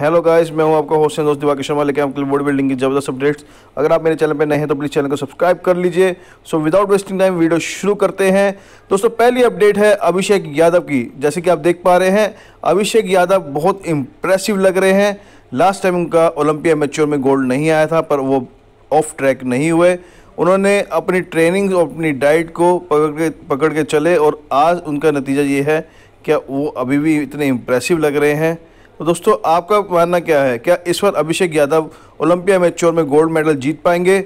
Hello guys मैं हूं आपका होस्ट दोस्त दिवाकर शर्मा लेके आपके लिए बोर्ड बिल्डिंग की जबरदस्त अपडेट्स अगर आप मेरे चैनल पर नए हैं तो प्लीज़ चैनल को सब्सक्राइब कर लीजिए so without wasting time video शुरू करते हैं दोस्तों पहली अपडेट है अभिषेक यादव की जैसे कि आप देख पा रहे हैं अभिषेक यादव बहुत इंप्रेसिव लग रहे हैं लास्ट टाइम उनका ओलंपिया मेच्योर में गोल्ड नहीं आया था पर वो ऑफ ट्रैक नहीं हुए उन्होंने अपनी ट्रेनिंग और अपनी डाइट को पकड़ के पकड़ के चले और आज उनका नतीजा ये है क्या वो अभी भी इतने इम्प्रेसिव लग रहे हैं तो दोस्तों आपका मानना क्या है क्या इस बार अभिषेक यादव ओलंपिया मैचोर में गोल्ड मेडल जीत पाएंगे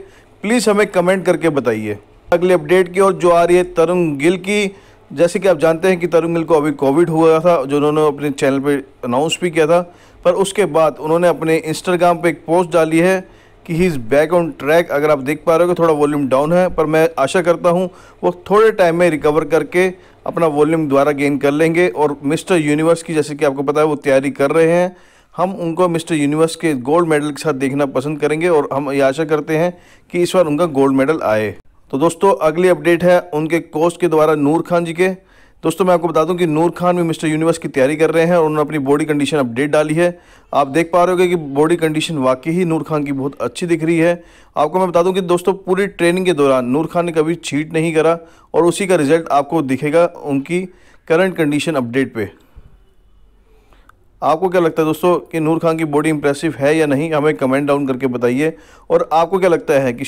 प्लीज़ हमें कमेंट करके बताइए अगले अपडेट की ओर जो आ रही है तरुण गिल की जैसे कि आप जानते हैं कि तरुण गिल को अभी कोविड हुआ था जो उन्होंने अपने चैनल पर अनाउंस भी किया था पर उसके बाद उन्होंने अपने इंस्टाग्राम पर एक पोस्ट डाली है कि he is back on track अगर आप देख पा रहे हो कि थोड़ा वॉल्यूम डाउन है पर मैं आशा करता हूँ वो थोड़े टाइम में रिकवर करके अपना वॉल्यूम दोबारा गेन कर लेंगे और मिस्टर यूनिवर्स की जैसे कि आपको पता है वो तैयारी कर रहे हैं हम उनको मिस्टर यूनिवर्स के गोल्ड मेडल के साथ देखना पसंद करेंगे और हम ये आशा करते हैं कि इस बार उनका गोल्ड मेडल आए तो दोस्तों अगली अपडेट है उनके कोच के द्वारा नूर खान जी के दोस्तों मैं आपको बता दूं कि नूर खान भी मिस्टर यूनिवर्स की तैयारी कर रहे हैं और उन्होंने अपनी बॉडी कंडीशन अपडेट डाली है आप देख पा रहे हो कि बॉडी कंडीशन वाकई ही नूर खान की बहुत अच्छी दिख रही है आपको मैं बता दूं कि दोस्तों पूरी ट्रेनिंग के दौरान नूर खान ने कभी चीट नहीं करा और उसी का रिजल्ट आपको दिखेगा उनकी करंट कंडीशन अपडेट पर आपको क्या लगता है दोस्तों कि नूर खान की बॉडी इंप्रेसिव है या नहीं हमें कमेंट डाउन करके बताइए और आपको क्या लगता है कि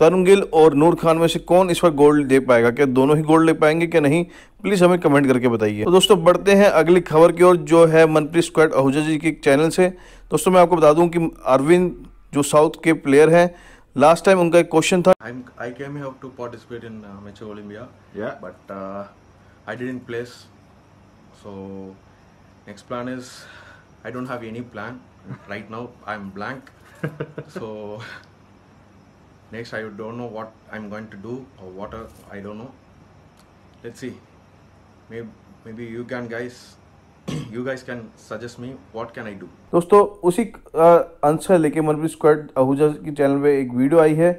तरुण गिल और नूर खान में से कौन इस बार गोल्ड दे पाएगा क्या दोनों ही गोल्ड ले पाएंगे क्या नहीं प्लीज़ हमें कमेंट करके बताइए तो दोस्तों बढ़ते हैं अगली खबर की ओर जो है मनप्रीत स्क्वाड आहूजा जी के चैनल से दोस्तों मैं आपको बता दूं कि अरविंद जो साउथ के प्लेयर हैं लास्ट टाइम उनका एक क्वेश्चन था I came here to participate in next I don't know what I'm going to do or what are, I don't know let's see maybe maybe you can guys you guys can suggest me what can I do dosto usi answer leke manpreet squad ahuja ki channel pe ek video aayi hai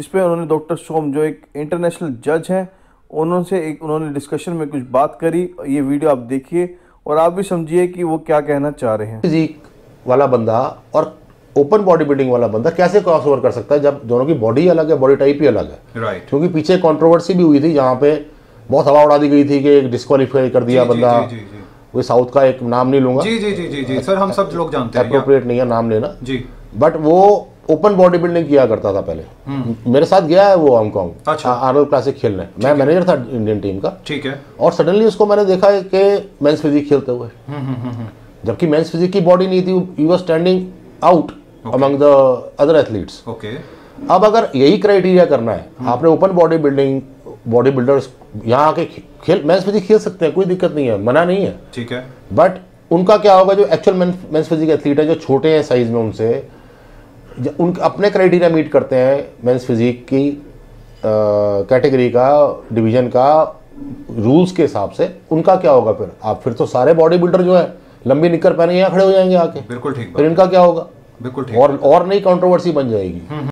jis pe unhone dr som jo ek international judge hai उन्होंने एक उन्होंने discussion में कुछ बात करी ये video आप देखिए और आप भी समझिए कि वो क्या कहना चाह रहे हैं फिजिक वाला बंदा और ओपन बॉडी बिल्डिंग वाला बंदा कैसे क्रॉस ओवर कर सकता है जब दोनों की बॉडी अलग है बॉडी टाइप ही अलग है राइट क्योंकि पीछे कॉन्ट्रोवर्सी भी हुई थी जहाँ पे बहुत हवा उड़ा दी गई थी कि डिस्कालीफाई कर दिया बंदा वो साउथ का एक नाम नहीं लूंगा जी जी जी जी जी सर हम सब लोग जानते हैं अप्रोप्रिएट नहीं है नाम लेना जी बट वो ओपन बॉडी बिल्डिंग किया करता था पहले हम्म। मेरे साथ गया है वो हांगकॉन्ग अच्छा आरएल क्लासिक खेलने मैं मैनेजर था इंडियन टीम का ठीक है और सडनली उसको मैंने देखा है कि मेंस फिजिक खेलते हुए हम्म, हम्म, जबकि मेंस फिजिक की बॉडी नहीं थी you are standing out among the other athletes okay अब अगर यही क्राइटेरिया करना है हम्म। आपने open body building body builders यहाँ आके खेल मेंस फिजिक खेल सकते हैं कोई दिक्कत नहीं है मना नहीं है ठीक है बट उनका क्या होगा जो एक्चुअल मेंस फिजिक एथलीट है जो छोटे हैं साइज में उनसे उन अपने क्राइटेरिया मीट करते हैं मेंस फिजिक की कैटेगरी का डिवीजन का रूल्स के हिसाब से उनका क्या होगा फिर आप फिर तो सारे बॉडी बिल्डर जो है लंबी निकर पहने यहाँ खड़े हो जाएंगे आके बिल्कुल ठीक फिर इनका क्या होगा बिल्कुल और और नई कंट्रोवर्सी बन जाएगी हम्म, हम्म।